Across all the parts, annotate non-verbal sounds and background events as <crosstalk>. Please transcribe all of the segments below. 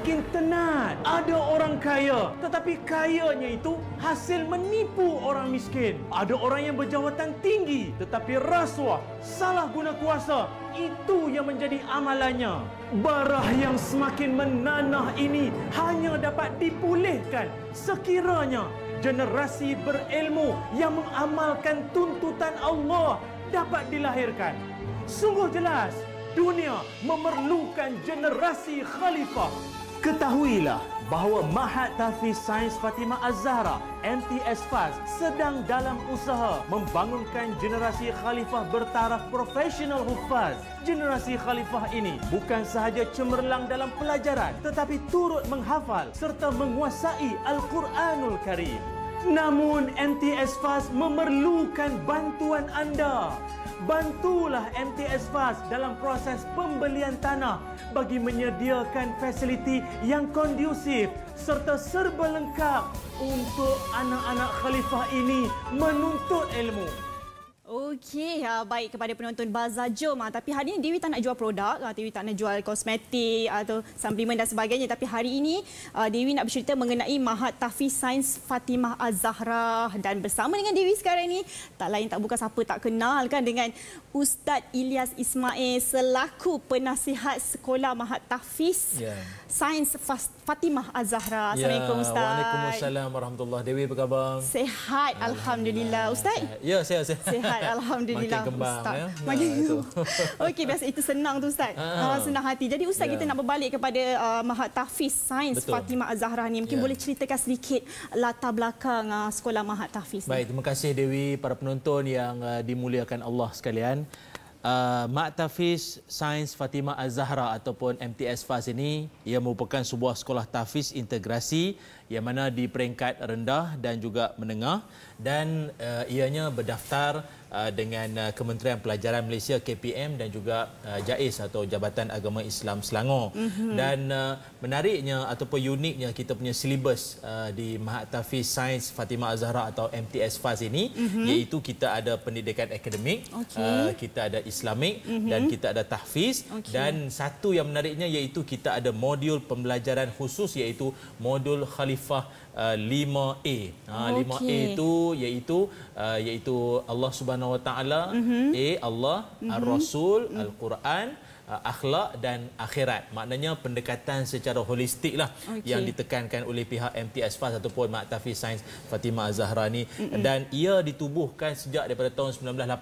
makin tenat ada orang kaya tetapi kayanya itu hasil menipu orang miskin ada orang yang berjawatan tinggi tetapi rasuah salah guna kuasa itu yang menjadi amalannya barah yang semakin menanah ini hanya dapat dipulihkan sekiranya generasi berilmu yang mengamalkan tuntutan Allah dapat dilahirkan sungguh jelas dunia memerlukan generasi khalifah Ketahuilah bahawa Mahat Tahfiz Sains Fatima Az-Zahra MTS FAS sedang dalam usaha membangunkan generasi khalifah bertaraf profesional hufaz. Generasi khalifah ini bukan sahaja cemerlang dalam pelajaran tetapi turut menghafal serta menguasai Al-Quranul Karim. Namun MTS FAS memerlukan bantuan anda. Bantulah MTS FAS dalam proses pembelian tanah bagi menyediakan fasiliti yang kondusif serta serba lengkap untuk anak-anak khalifah ini menuntut ilmu. Oh, Okey, uh, baik kepada penonton Bazar Jom. Uh, tapi hari ini Dewi tak nak jual produk. Uh, Dewi tak nak jual kosmetik uh, atau suplemen dan sebagainya. Tapi hari ini uh, Dewi nak bercerita mengenai Mahat Tafiz, Sains Fatimah Az-Zahra. Dan bersama dengan Dewi sekarang ini, tak lain tak bukan siapa tak kenal kan dengan Ustaz Ilyas Ismail selaku penasihat sekolah Mahat Tafiz, Yeah. Sains Fatimah Az-Zahra. Ya, Assalamualaikum ya, Ustaz. Waalaikumsalam warahmatullahi wabarakatuh. Dewi apa khabar? Sehat Alhamdulillah. Alhamdulillah. Ustaz? Ya, sehat. Sehat, sehat Alhamdulillah. <laughs> Alhamdulillah Makin kembang ya? ha, <laughs> Okey biasa itu senang tu Ustaz ha. Ha, Senang hati Jadi Ustaz ya. kita nak berbalik kepada uh, Mahat Tafiz Sains Fatimah az ni Mungkin ya. boleh ceritakan sedikit Latar belakang uh, sekolah Mahat Tafiz. Baik terima kasih Dewi Para penonton yang uh, dimuliakan Allah sekalian uh, Mahat Tafiz Sains Fatimah Az-Zahra Ataupun MTS FAS ini Ia merupakan sebuah sekolah Tafiz integrasi yang mana di peringkat rendah dan juga menengah dan uh, ianya berdaftar Uh, dengan uh, Kementerian Pelajaran Malaysia KPM dan juga uh, JAIS atau Jabatan Agama Islam Selangor. Mm-hmm. Dan uh, menariknya ataupun uniknya kita punya silibus uh, di Mahat Tafiz Sains Fatimah Azhara atau MTS FAS ini mm-hmm. iaitu kita ada pendidikan akademik, okay. uh, kita ada islamik mm-hmm. dan kita ada tahfiz okay. dan satu yang menariknya iaitu kita ada modul pembelajaran khusus iaitu modul khalifah uh, 5A. uh, okay. 5A itu iaitu uh, iaitu Allah Subhanahu Subhanahu Wa Taala, A mhm. eh, Allah, mm-hmm. Al Rasul, mm-hmm. Al Quran uh, akhlak dan akhirat. Maknanya pendekatan secara holistik lah okay. yang ditekankan oleh pihak MTS FAS ataupun Maktafi Sains Fatimah Zahra ni. Mm-mm. Dan ia ditubuhkan sejak daripada tahun 1988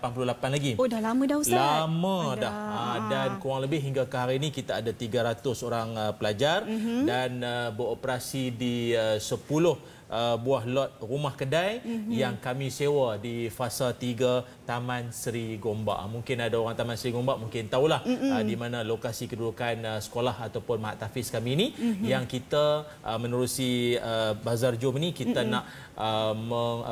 lagi. Oh dah lama dah Ustaz? Lama Adah. dah. Ha, dan kurang lebih hingga ke hari ini kita ada 300 orang uh, pelajar mm-hmm. dan uh, beroperasi di uh, 10 uh, buah lot rumah kedai mm-hmm. yang kami sewa di fasa 3 Taman Seri Gombak. Mungkin ada orang Taman Seri Gombak mungkin tahulah mm-hmm. uh, mhm. di mana lokasi kedudukan uh, sekolah ataupun mak tafiz kami ini mm-hmm. yang kita uh, menerusi uh, Bazar Jom ini kita mm-hmm. nak Uh,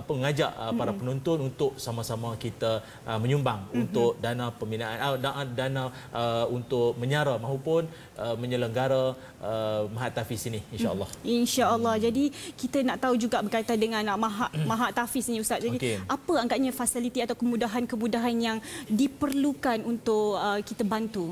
mengajak uh, para mm-hmm. penonton untuk sama-sama kita uh, menyumbang mm-hmm. untuk dana pembinaan uh, dana dana uh, untuk menyara maupun uh, menyelenggara uh, mahatafis ini insyaallah mhm. mm. insyaallah mm. jadi kita nak tahu juga berkaitan dengan uh, maha hmm. mahak tafis ni Ustaz. Jadi okay. apa angkatnya fasiliti atau kemudahan-kemudahan yang diperlukan untuk uh, kita bantu?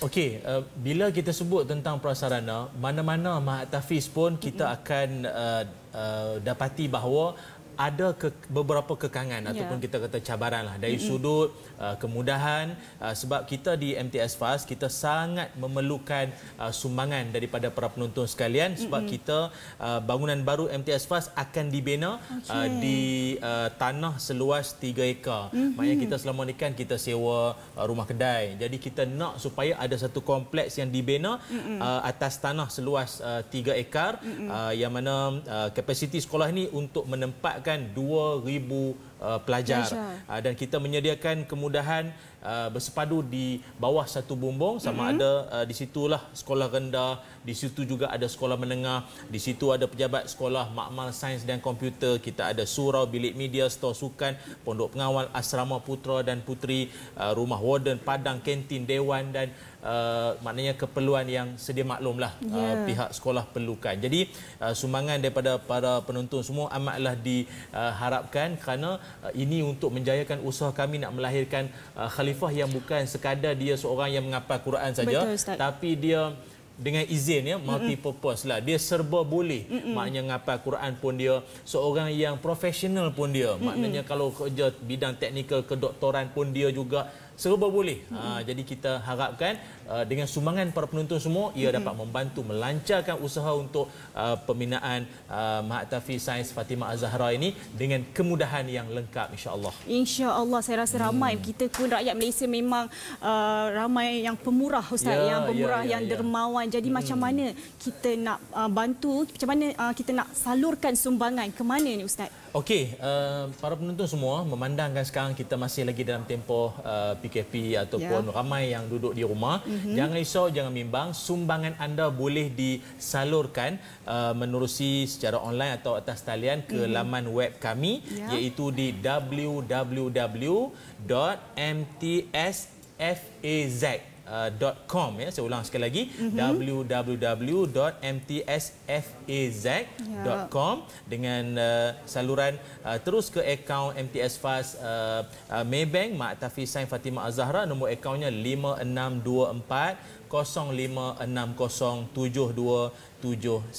Okey, uh, bila kita sebut tentang prasarana, mana-mana maha tafis pun kita mm-hmm. akan uh, uh, dapati bahawa ada ke, beberapa kekangan yeah. ataupun kita kata cabaran lah dari mm-hmm. sudut uh, kemudahan uh, sebab kita di MTS FAS kita sangat memerlukan uh, sumbangan daripada para penonton sekalian sebab mm-hmm. kita uh, bangunan baru MTS FAS akan dibina okay. uh, di uh, tanah seluas 3 ekar. Mm-hmm. Maknanya kita selama ni kan kita sewa uh, rumah kedai. Jadi kita nak supaya ada satu kompleks yang dibina mm-hmm. uh, atas tanah seluas uh, 3 ekar mm-hmm. uh, yang mana uh, kapasiti sekolah ni untuk menempat bahkan 2000 uh, pelajar uh, dan kita menyediakan kemudahan uh, bersepadu di bawah satu bumbung sama mm-hmm. ada uh, di situlah sekolah rendah di situ juga ada sekolah menengah di situ ada pejabat sekolah makmal sains dan komputer kita ada surau bilik media stor sukan pondok pengawal asrama putra dan putri uh, rumah warden padang kantin dewan dan Uh, maknanya keperluan yang sedia maklumlah yeah. uh, ya. pihak sekolah perlukan. Jadi uh, sumbangan daripada para penonton semua amatlah diharapkan uh, kerana Uh, ini untuk menjayakan usaha kami nak melahirkan uh, khalifah yang bukan sekadar dia seorang yang menghafal Quran saja tapi dia dengan izin ya multi purpose lah dia serba boleh Mm-mm. maknanya ngapal Quran pun dia seorang yang profesional pun dia Mm-mm. maknanya kalau kerja bidang teknikal kedoktoran pun dia juga serba boleh ha, jadi kita harapkan Uh, dengan sumbangan para penonton semua ia dapat membantu melancarkan usaha untuk uh, pembinaan uh, Mahatafi Sains Fatima az ini dengan kemudahan yang lengkap insya-Allah. Insya-Allah saya rasa ramai hmm. kita pun rakyat Malaysia memang uh, ramai yang pemurah ustaz ya, yang ya, pemurah ya, ya, yang ya. dermawan. Jadi hmm. macam mana kita nak uh, bantu macam mana uh, kita nak salurkan sumbangan ke mana ni ustaz? Okey, uh, para penonton semua memandangkan sekarang kita masih lagi dalam tempoh uh, PKP ataupun yeah. ramai yang duduk di rumah. hmm -hmm. Jangan risau, jangan bimbang. Sumbangan anda boleh disalurkan uh, menerusi secara online atau atas talian ke mm -hmm. laman web kami yeah. iaitu di www.mtsfaz.com uh, .com ya saya ulang sekali lagi mm-hmm. www.mtsfaz.com yeah. dengan uh, saluran uh, terus ke akaun MTS Fast uh, uh, Maybank Mak Tafi Sain Fatimah Azhara nombor akaunnya 5624 0560727279. Saya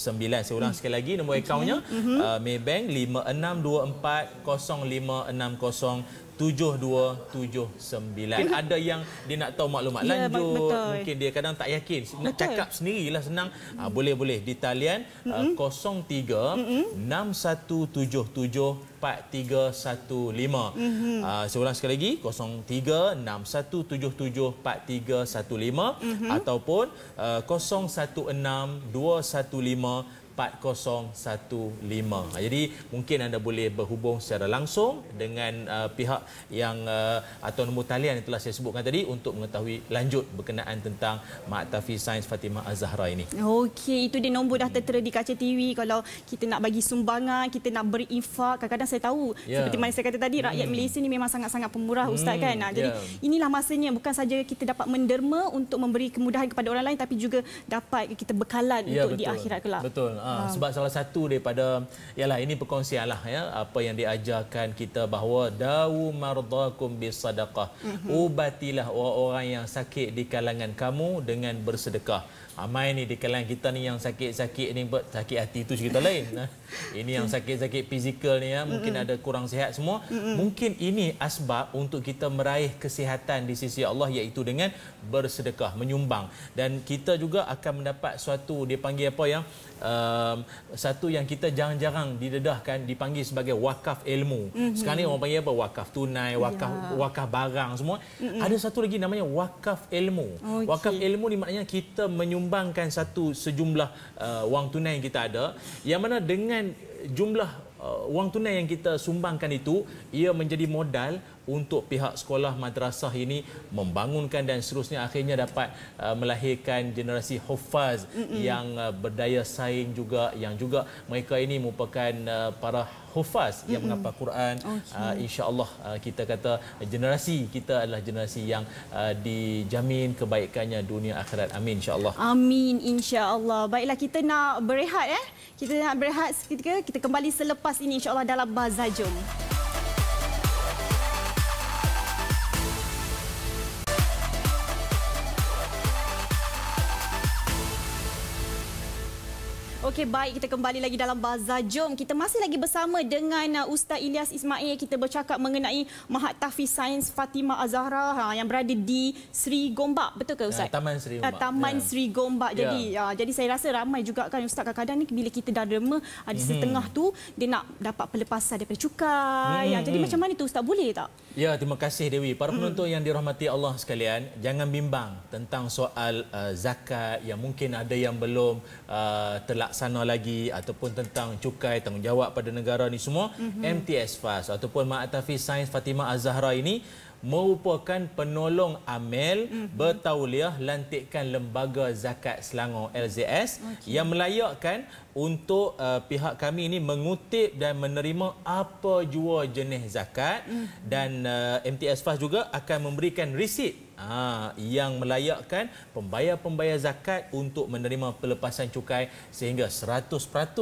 ulang hmm. sekali lagi nombor okay. akaunnya mhm. uh, Maybank 7279 ada yang dia nak tahu maklumat ya, lanjut betul. mungkin dia kadang tak yakin nak betul. cakap sendirilah senang boleh-boleh ah, di talian ah, mm-hmm. uh, 03 mm-hmm. 4315 mm-hmm. uh, ah, seorang sekali lagi 03 6177 4315 mm-hmm. ataupun uh, 4015. Ha, jadi mungkin anda boleh berhubung secara langsung dengan uh, pihak yang uh, atau nombor talian yang telah saya sebutkan tadi untuk mengetahui lanjut berkenaan tentang Maktafi Sains Fatimah az ini. Okey, itu dia nombor dah tertera di kaca TV. Kalau kita nak bagi sumbangan, kita nak beri infak, kadang-kadang saya tahu yeah. seperti mana saya kata tadi, rakyat hmm. Malaysia ini memang sangat-sangat pemurah Ustaz hmm. kan. Ha, jadi yeah. inilah masanya bukan saja kita dapat menderma untuk memberi kemudahan kepada orang lain tapi juga dapat kita bekalan yeah, untuk betul. di akhirat kelak. Betul. Betul uh, sebab salah satu daripada ialah ini perkongsianlah ya apa yang diajarkan kita bahawa dawu mardakum bisadaqah mhm. ubatilah orang-orang yang sakit di kalangan kamu dengan bersedekah Amai ah, ni di kalangan kita ni yang sakit-sakit ni buat sakit hati tu cerita lain. Nah, <laughs> ha. ini yang sakit-sakit fizikal ni ya mungkin Mm-mm. ada kurang sihat semua. Mm-mm. Mungkin ini asbab untuk kita meraih kesihatan di sisi Allah iaitu dengan bersedekah, menyumbang dan kita juga akan mendapat suatu dia panggil apa yang uh, ah, um, satu yang kita jarang-jarang didedahkan dipanggil sebagai wakaf ilmu. Mm-hmm. Sekarang ini orang panggil apa? Wakaf tunai, ya. wakaf yeah. wakaf barang semua. Mm-hmm. Ada satu lagi namanya wakaf ilmu. Oh, okay. Wakaf ilmu ni maknanya kita menyumbangkan satu sejumlah uh, wang tunai yang kita ada yang mana dengan jumlah uh, wang tunai yang kita sumbangkan itu ia menjadi modal untuk pihak sekolah madrasah ini membangunkan dan seterusnya akhirnya dapat uh, melahirkan generasi hafaz Mm-mm. yang uh, berdaya saing juga yang juga mereka ini merupakan uh, para hufaz Mm-mm. yang menghafal Quran okay. uh, insyaallah uh, kita kata generasi kita adalah generasi yang uh, dijamin kebaikannya dunia akhirat amin insyaallah amin insyaallah baiklah kita nak berehat eh kita nak berehat seketika kita kembali selepas ini insyaallah dalam bazajum Okey baik kita kembali lagi dalam bazar jom kita masih lagi bersama dengan uh, Ustaz Ilyas Ismail kita bercakap mengenai Mahat Tahfiz Sains Fatima Azhara ha, yang berada di Sri Gombak betul ke ya, Ustaz? Taman Sri Gombak. Ah, Taman ya. Sri Gombak. Ya. Jadi ya. Ya, jadi saya rasa ramai juga kan Ustaz kadang-kadang ni bila kita dah derma ada ah, hmm. setengah tu dia nak dapat pelepasan daripada cukai. Hmm. Ya, jadi hmm. macam mana tu Ustaz boleh tak? Ya terima kasih Dewi. Para hmm. penonton yang dirahmati Allah sekalian jangan bimbang tentang soal uh, zakat yang mungkin ada yang belum uh, terlaksana sana lagi ataupun tentang cukai tanggungjawab pada negara ni semua mm-hmm. MTS FAS ataupun Ma'atafi Sains Fatima Azhara ini merupakan penolong amel mm-hmm. bertauliah lantikan lembaga zakat Selangor LZS okay. yang melayakkan untuk uh, pihak kami ini mengutip dan menerima apa jua jenis zakat mm-hmm. dan uh, MTS FAS juga akan memberikan resit ha, yang melayakkan pembayar-pembayar zakat untuk menerima pelepasan cukai sehingga 100% tu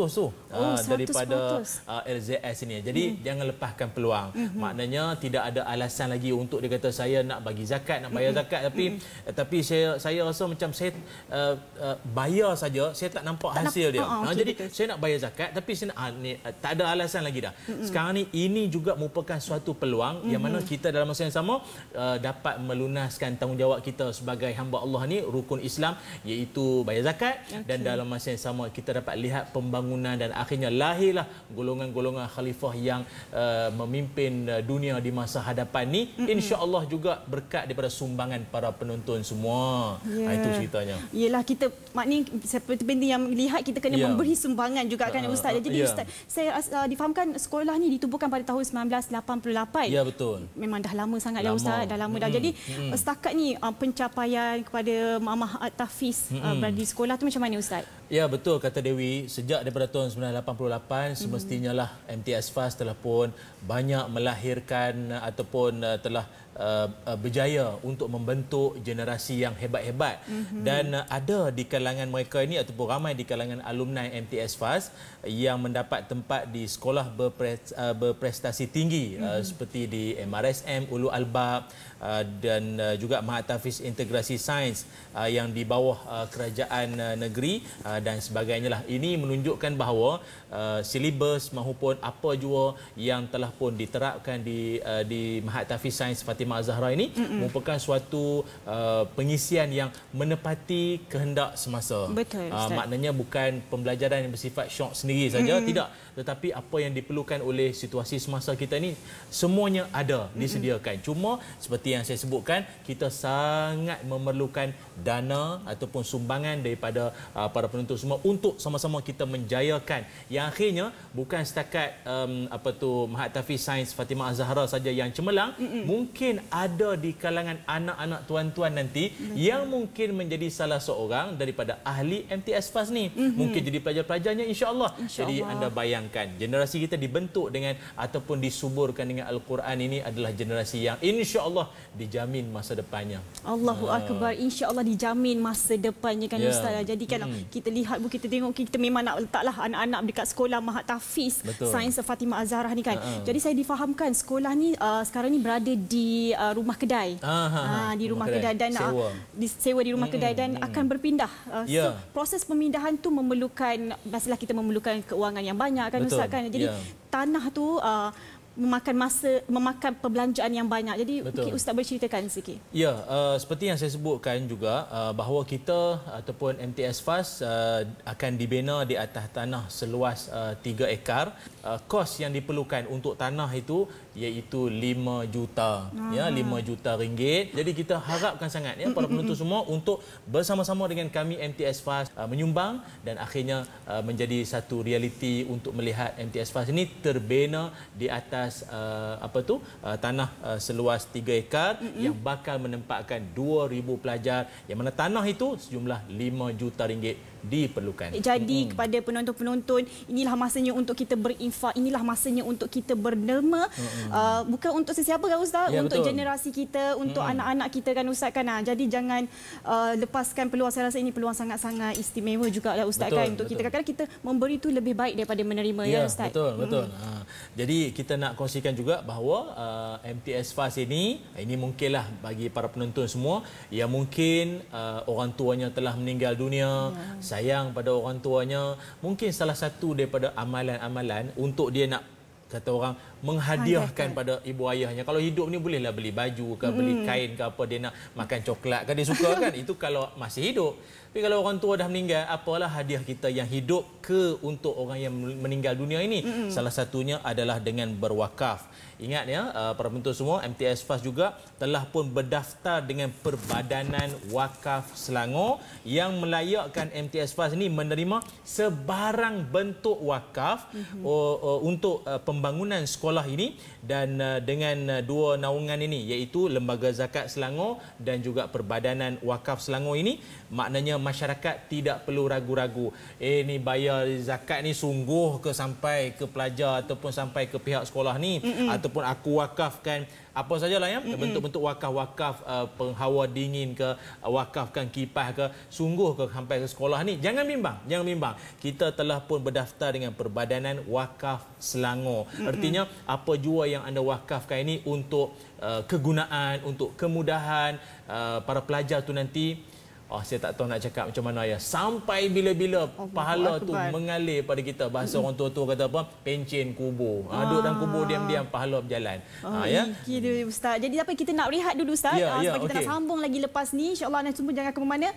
oh, ha, uh, 100%. daripada uh, ha, LZS ini. Jadi hmm. jangan lepaskan peluang. Hmm. Maknanya tidak ada alasan lagi untuk dia kata saya nak bagi zakat, nak bayar hmm. zakat tapi hmm. Eh, tapi saya saya rasa macam saya uh, uh, bayar saja, saya tak nampak tak hasil dia. Oh, ah, okay, ah, ha, jadi betul. saya nak bayar zakat tapi saya nak, uh, ni, uh, tak ada alasan lagi dah. Hmm, hmm. Sekarang ni ini juga merupakan suatu peluang hmm. yang mana hmm. kita dalam masa yang sama uh, dapat melunaskan menjelaskan tanggungjawab kita sebagai hamba Allah ni rukun Islam iaitu bayar zakat okay. dan dalam masa yang sama kita dapat lihat pembangunan dan akhirnya lahirlah golongan-golongan khalifah yang uh, memimpin uh, dunia di masa hadapan ni mm-hmm. insya-Allah juga berkat daripada sumbangan para penonton semua. Yeah. Ha, itu ya. ceritanya. Iyalah kita maknanya seperti penting yang lihat kita kena yeah. memberi sumbangan juga kan uh, ustaz. Ha, Jadi yeah. ustaz saya uh, difahamkan sekolah ni ditubuhkan pada tahun 1988. Ya yeah, betul. Memang dah lama sangat lama. ya ustaz, dah lama mm-hmm. dah. Jadi mm-hmm setakat ni uh, pencapaian kepada Mama Art Tafiz ah, mm-hmm. uh, di sekolah tu macam mana Ustaz? Ya betul kata Dewi, sejak daripada tahun 1988 mm-hmm. semestinya lah MTS FAS telah pun banyak melahirkan ah, ataupun uh, telah uh, uh, berjaya untuk membentuk generasi yang hebat-hebat mm-hmm. dan uh, ada di kalangan mereka ini ataupun ramai di kalangan alumni MTS FAS yang mendapat tempat di sekolah berpre, uh, berprestasi tinggi mm-hmm. uh, mhm. seperti di MRSM Ulu Albab uh, dan uh, juga Mahat Tafiz Integrasi Sains uh, yang di bawah uh, kerajaan uh, negeri uh, dan sebagainya lah ini menunjukkan bahawa uh, silibus maupun apa jua yang telah pun diterapkan di uh, di Mahat Tafiz Sains Fatimah Fatimah Zahra ini Mm-mm. merupakan suatu uh, pengisian yang menepati kehendak semasa. Betul. Uh, maknanya bukan pembelajaran yang bersifat syok sendiri saja, mm-hmm. tidak. Tetapi apa yang diperlukan oleh situasi semasa kita ini semuanya ada disediakan. Mm-hmm. Cuma seperti yang saya sebutkan, kita sangat memerlukan dana ataupun sumbangan daripada uh, para penuntut semua untuk sama-sama kita menjayakan. Yang akhirnya bukan setakat um, apa tu Mahathir Fiz Sains Fatimah Zahra saja yang cemerlang, mm-hmm. mungkin mungkin ada di kalangan anak-anak tuan-tuan nanti Betul. yang mungkin menjadi salah seorang daripada ahli MTS FAS ni. Mm -hmm. Mungkin jadi pelajar-pelajarnya insya-Allah. Insya jadi anda bayangkan generasi kita dibentuk dengan ataupun disuburkan dengan al-Quran ini adalah generasi yang insya-Allah dijamin masa depannya. Allahu ha. akbar. Insya-Allah dijamin masa depannya kan yeah. ustaz. Jadi kan mm. kita lihat bu kita tengok kita memang nak letaklah anak-anak dekat sekolah Mahat Tahfiz Sains Fatimah Azhara ni kan. Ha -ha. Jadi saya difahamkan sekolah ni uh, sekarang ni berada di uh, rumah kedai. Aha, ah, uh, ha. ah, di rumah kedai, kedai dan uh, sewa. di sewa di rumah mm, kedai dan mm. mm. akan berpindah. Uh, yeah. So ya. proses pemindahan tu memerlukan masalah kita memerlukan keuangan yang banyak kan Ustaz kan. Jadi yeah. tanah tu uh, memakan masa memakan perbelanjaan yang banyak. Jadi mungkin ustaz boleh ceritakan sikit. Ya, uh, seperti yang saya sebutkan juga uh, bahawa kita ataupun MTS FAS uh, akan dibina di atas tanah seluas uh, 3 ekar. Uh, kos yang diperlukan untuk tanah itu iaitu 5 juta ya 5 ah. juta ringgit jadi kita harapkan sangat ya para penonton semua untuk bersama-sama dengan kami MTS Fast uh, menyumbang dan akhirnya uh, menjadi satu realiti untuk melihat MTS Fast ini terbina di atas uh, apa tu uh, tanah uh, seluas 3 ekar hmm yang bakal menempatkan 2000 pelajar yang mana tanah itu sejumlah 5 juta ringgit diperlukan. Eh, jadi hmm. kepada penonton-penonton, inilah masanya untuk kita berinfak, inilah masanya untuk kita berderma. Hmm. Uh, bukan untuk sesiapa kan Ustaz, ya, untuk betul. generasi kita, untuk hmm. anak-anak kita kan Ustaz kan. Uh. Jadi jangan uh, lepaskan peluang, saya rasa ini peluang sangat-sangat istimewa juga lah Ustaz kan? betul, kan. Untuk betul. kita kan, kita memberi itu lebih baik daripada menerima ya, ya Ustaz. Betul, betul. Ha. Jadi kita nak kongsikan juga bahawa uh, MTS FAS ini, ah, ini mungkinlah bagi para penonton semua, yang mungkin uh, orang tuanya telah meninggal dunia, ya sayang pada orang tuanya mungkin salah satu daripada amalan-amalan untuk dia nak kata orang menghadiahkan pada ibu ayahnya. Kalau hidup ni bolehlah beli baju ke, beli hmm. kain ke apa, dia nak makan coklat ke, dia suka kan. <laughs> Itu kalau masih hidup. Tapi kalau orang tua dah meninggal, apalah hadiah kita yang hidup ke untuk orang yang meninggal dunia ini? hmm Salah satunya adalah dengan berwakaf. Ingat ya, uh, para penonton semua, MTS FAS juga telah pun berdaftar dengan Perbadanan Wakaf Selangor yang melayakkan MTS FAS ini menerima sebarang bentuk wakaf hmm uh, uh, untuk uh, pembangunan sekolah Allah ini dan uh, dengan uh, dua naungan ini iaitu Lembaga Zakat Selangor dan juga Perbadanan Wakaf Selangor ini maknanya masyarakat tidak perlu ragu-ragu eh ni bayar zakat ni sungguh ke sampai ke pelajar ataupun sampai ke pihak sekolah ni Mm-mm. ataupun aku wakafkan apa sajalah ya Mm-mm. bentuk-bentuk wakaf-wakaf uh, penghawa dingin ke uh, wakafkan kipas ke sungguh ke sampai ke sekolah ni jangan bimbang jangan bimbang kita telah pun berdaftar dengan perbadanan wakaf Selangor Mm-mm. artinya apa jua yang anda wakafkan ini untuk uh, kegunaan untuk kemudahan uh, para pelajar tu nanti Oh, saya tak tahu nak cakap macam mana ayah. Sampai bila-bila oh, pahala tu mengalir pada kita. Bahasa hmm. orang tua-tua kata apa? Pencin kubur. Ha, duduk dalam kubur ah. diam-diam pahala berjalan. Ah, oh, ha, ya? Ikhidu, Ustaz. Jadi apa kita nak rehat dulu Ustaz. Ya, ya, sebab okay. kita nak sambung lagi lepas ni. InsyaAllah nanti semua jangan ke mana.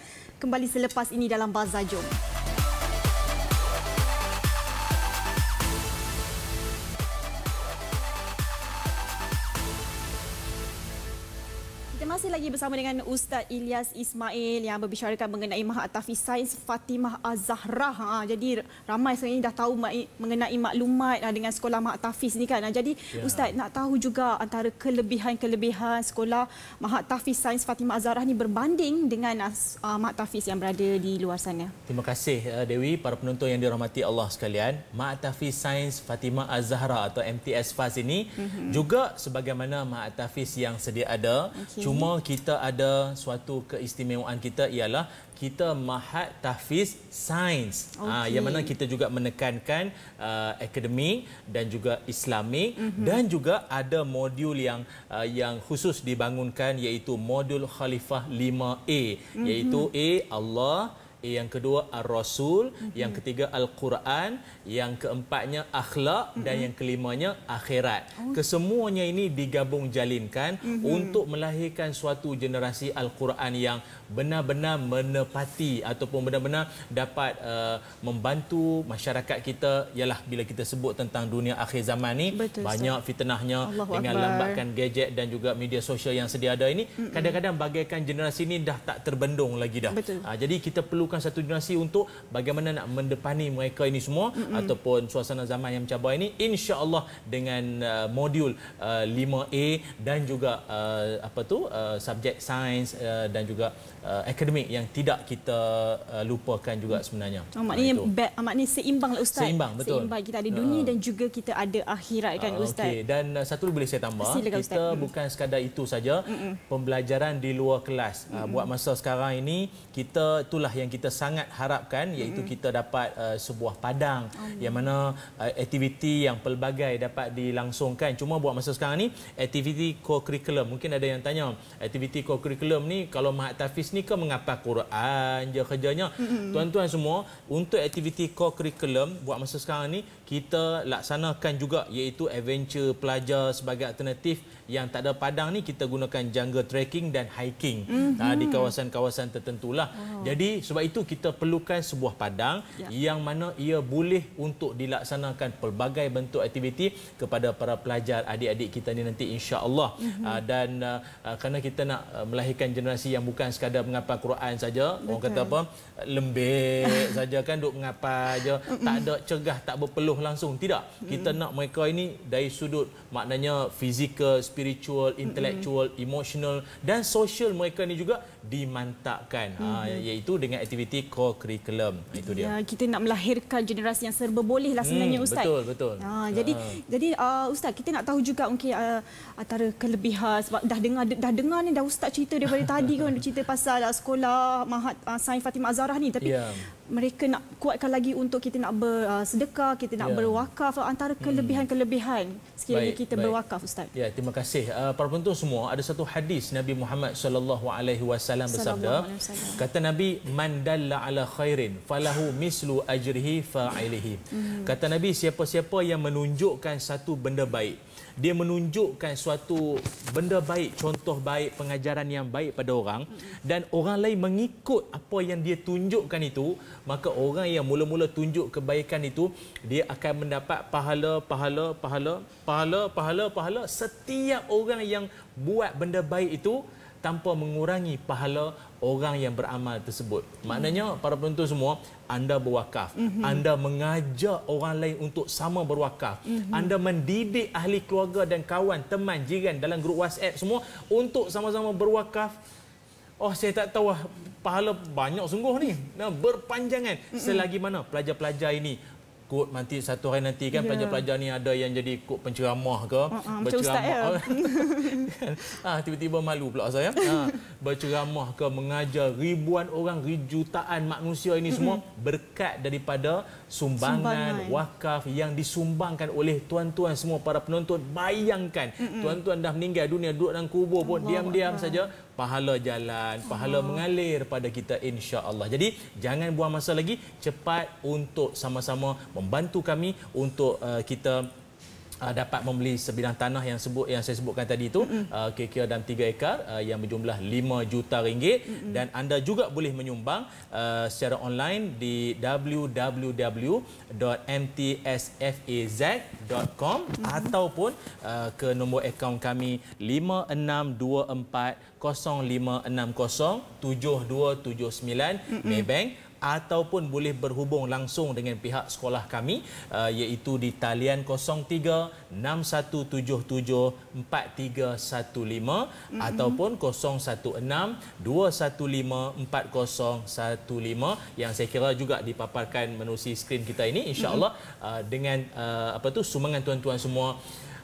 Kembali selepas ini dalam Bazaar Jom. masih lagi bersama dengan Ustaz Ilyas Ismail yang berbicarakan mengenai Mahat Tafiz Sains Fatimah Az-Zahra. Ha, jadi ramai sekarang ini dah tahu mengenai maklumat ha, dengan sekolah Mahat Tafiz ni kan. Ha, jadi ya. Ustaz nak tahu juga antara kelebihan-kelebihan sekolah Mahat Tafiz Sains Fatimah Az-Zahra ni berbanding dengan ha, Mahat Tafiz yang berada di luar sana. Terima kasih eh, Dewi, para penonton yang dirahmati Allah sekalian. Mahat Tafiz Sains Fatimah Az-Zahra atau MTS FAS ini mm-hmm. juga sebagaimana Mahat Tafiz yang sedia ada. Okay. Cuma semua kita ada suatu keistimewaan kita ialah kita mahat tahfiz sains ah, okay. uh, yang mana kita juga menekankan uh, akademik dan juga islami mm-hmm. dan juga ada modul yang uh, yang khusus dibangunkan iaitu modul khalifah 5A mm-hmm. iaitu A Allah Eh, yang kedua ar-rasul, mm-hmm. yang ketiga al-Quran, yang keempatnya akhlak mm-hmm. dan mhm. yang kelimanya akhirat. Oh. Kesemuanya ini digabung jalinkan mm-hmm. untuk melahirkan suatu generasi al-Quran yang benar-benar menepati ataupun benar-benar dapat uh, membantu masyarakat kita ialah bila kita sebut tentang dunia akhir zaman ni Betul, banyak Ustaz. fitnahnya Allahu dengan Akbar. lambatkan gadget dan juga media sosial yang sedia ada ini Mm-mm. kadang-kadang bagaikan generasi ini dah tak terbendung lagi dah. Uh, jadi kita perlukan satu generasi untuk bagaimana nak mendepani mereka ini semua Mm-mm. ataupun suasana zaman yang mencabar ini insya-Allah dengan uh, modul uh, 5A dan juga uh, apa tu uh, subjek sains uh, dan juga uh, akademik yang tidak kita uh, lupakan juga sebenarnya. Oh, maknanya bet ah, maknanya seimbanglah ustaz. Seimbang betul. Seimbang kita ada dunia uh, dan juga kita ada akhirat kan uh, ustaz. Okey dan uh, satu boleh saya tambah Silakan, kita ustaz. Hmm. bukan sekadar itu saja Mm-mm. pembelajaran di luar kelas. Uh, buat masa sekarang ini kita itulah yang kita sangat harapkan iaitu Mm-mm. kita dapat uh, sebuah padang Amin. yang mana uh, aktiviti yang pelbagai dapat dilangsungkan. Cuma buat masa sekarang ni aktiviti co-curriculum mungkin ada yang tanya aktiviti co-curriculum ni kalau Mahat Tafiz ni ke mengapa Quran je kerjanya. Tuan-tuan mm-hmm. semua, untuk aktiviti core curriculum buat masa sekarang ni, kita laksanakan juga iaitu adventure pelajar sebagai alternatif yang tak ada padang ni kita gunakan jungle trekking dan hiking mm -hmm. uh, di kawasan-kawasan tertentulah. Oh. Jadi sebab itu kita perlukan sebuah padang yeah. yang mana ia boleh untuk dilaksanakan pelbagai bentuk aktiviti kepada para pelajar adik-adik kita ni nanti insya-Allah. Mm -hmm. uh, dan uh, uh, kerana kita nak uh, melahirkan generasi yang bukan sekadar mengapa Quran saja, orang kata apa? lembek <laughs> saja kan duk mengapa aja, mm -mm. tak ada cegah, tak berpeluh langsung. Tidak. Mm -hmm. Kita nak mereka ini dari sudut maknanya fizikal spiritual, intellectual, mm-hmm. emotional dan sosial mereka ni juga dimantapkan mm-hmm. ha, iaitu dengan aktiviti co curriculum itu dia. Ya, kita nak melahirkan generasi yang serba boleh lah sebenarnya mm, ustaz. Betul betul. Ha, jadi ha, ha. jadi uh, ustaz kita nak tahu juga mungkin okay, uh, antara kelebihan sebab dah dengar dah dengar ni dah ustaz cerita daripada tadi <laughs> kan cerita pasal uh, sekolah Mahat uh, Sain Fatimah Zahra ni tapi yeah mereka nak kuatkan lagi untuk kita nak bersedekah, uh, kita nak ya. berwakaf uh, antara hmm. kelebihan-kelebihan sekiranya baik, kita baik. berwakaf ustaz. Ya, terima kasih. Uh, para penonton semua, ada satu hadis Nabi Muhammad sallallahu alaihi wasallam bersabda. Kata Nabi, "Man dalla ala khairin falahu mislu ajrihi fa'ilihi." Hmm. Kata Nabi, siapa-siapa yang menunjukkan satu benda baik, dia menunjukkan suatu benda baik, contoh baik, pengajaran yang baik pada orang dan orang lain mengikut apa yang dia tunjukkan itu, maka orang yang mula-mula tunjuk kebaikan itu, dia akan mendapat pahala, pahala, pahala, pahala, pahala, pahala. Setiap orang yang buat benda baik itu, tanpa mengurangi pahala orang yang beramal tersebut. Hmm. Maknanya para penonton semua, anda berwakaf, hmm. anda mengajak orang lain untuk sama berwakaf, hmm. anda mendidik ahli keluarga dan kawan, teman, jiran dalam grup WhatsApp semua untuk sama-sama berwakaf. Oh, saya tak tahu ah, pahala banyak sungguh ni. Nah, berpanjangan hmm. selagi mana pelajar-pelajar ini kod nanti satu hari nanti kan yeah. pelajar-pelajar ni ada yang jadi kod penceramah ke uh-uh, berceramah ya. <laughs> ah ya. ha, tiba-tiba malu pula saya ha, berceramah ke mengajar ribuan orang jutaan manusia ini semua berkat daripada sumbangan, sumbangan wakaf yang disumbangkan oleh tuan-tuan semua para penonton bayangkan uh-uh. tuan-tuan dah meninggal dunia duduk dalam kubur pun diam-diam saja pahala jalan pahala uh mengalir pada kita insya-Allah jadi jangan buang masa lagi cepat untuk sama-sama membantu kami untuk uh, kita uh, dapat membeli sebidang tanah yang sebut yang saya sebutkan tadi itu uh, kira-kira dalam 3 ekar uh, yang berjumlah 5 juta ringgit Mm-mm. dan anda juga boleh menyumbang uh, secara online di www.mtsfaz.com Mm-mm. ataupun uh, ke nombor akaun kami 5624 0560 7279 Maybank ataupun boleh berhubung langsung dengan pihak sekolah kami uh, iaitu di talian 03 6177 4315 mm-hmm. ataupun 016 215 4015 yang saya kira juga dipaparkan menerusi skrin kita ini insyaallah mm-hmm. uh, dengan uh, apa tu sumbangan tuan-tuan semua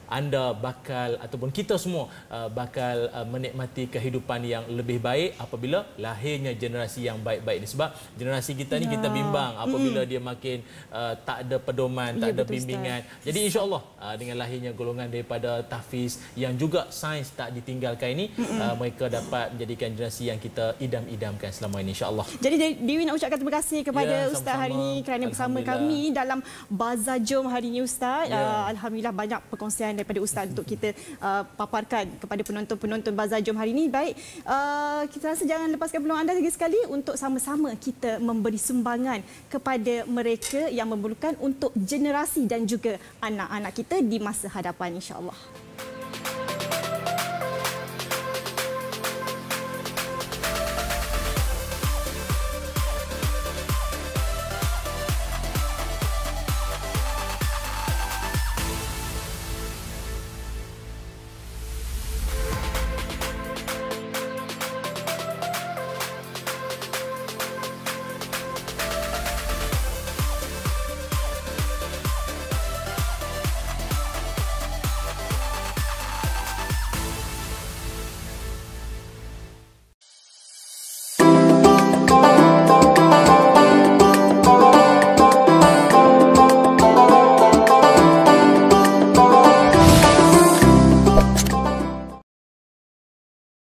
anda bakal ataupun kita semua uh, bakal uh, menikmati kehidupan yang lebih baik apabila lahirnya generasi yang baik-baik ni sebab generasi kita ni ya. kita bimbang apabila hmm. dia makin uh, tak ada pedoman ya, tak ada betul, bimbingan Ustaz. jadi insyaallah uh, dengan lahirnya golongan daripada tahfiz yang juga sains tak ditinggalkan ini uh, mereka dapat menjadikan generasi yang kita idam-idamkan selama ini insyaallah jadi Dewi nak ucapkan terima kasih kepada ya, ustaz hari ini kerana bersama kami dalam bazar jom hari ini ustaz ya. uh, alhamdulillah banyak perkongsian daripada Ustaz hmm untuk kita uh, paparkan kepada penonton-penonton Bazar Jom hari ini. Baik, uh, kita rasa jangan lepaskan peluang anda lagi sekali untuk sama-sama kita memberi sumbangan kepada mereka yang memerlukan untuk generasi dan juga anak-anak kita di masa hadapan insyaAllah.